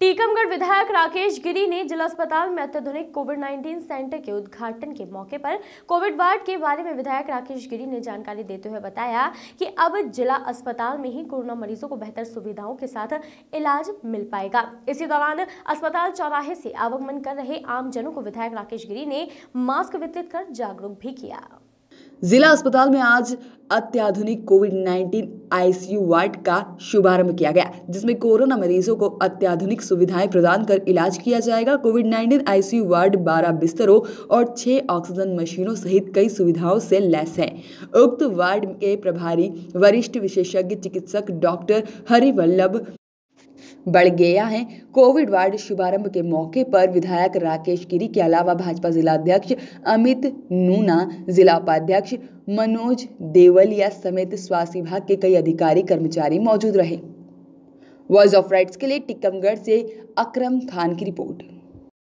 टीकमगढ़ विधायक राकेश गिरी ने जिला अस्पताल में अत्याधुनिक कोविड 19 सेंटर के उद्घाटन के मौके पर कोविड वार्ड के बारे में विधायक राकेश गिरी ने जानकारी देते हुए बताया कि अब जिला अस्पताल में ही कोरोना मरीजों को बेहतर सुविधाओं के साथ इलाज मिल पाएगा इसी दौरान अस्पताल चौराहे से आवागमन कर रहे आमजनों को विधायक राकेश गिरी ने मास्क वितरित कर जागरूक भी किया जिला अस्पताल में आज अत्याधुनिक कोविड 19 आईसीयू वार्ड का शुभारंभ किया गया जिसमें कोरोना मरीजों को अत्याधुनिक सुविधाएं प्रदान कर इलाज किया जाएगा कोविड 19 आईसीयू वार्ड 12 बिस्तरों और 6 ऑक्सीजन मशीनों सहित कई सुविधाओं से लैस है उक्त वार्ड के प्रभारी वरिष्ठ विशेषज्ञ चिकित्सक डॉक्टर हरिवल्लभ बढ़ गया है कोविड वार्ड शुभारंभ के मौके पर विधायक राकेश गिरी के अलावा भाजपा जिलाध्यक्ष अमित नूना जिला उपाध्यक्ष मनोज देवलिया समेत स्वास्थ्य विभाग के कई अधिकारी कर्मचारी मौजूद रहे वॉइस ऑफ राइट्स के लिए टिकमगढ़ से अकरम खान की रिपोर्ट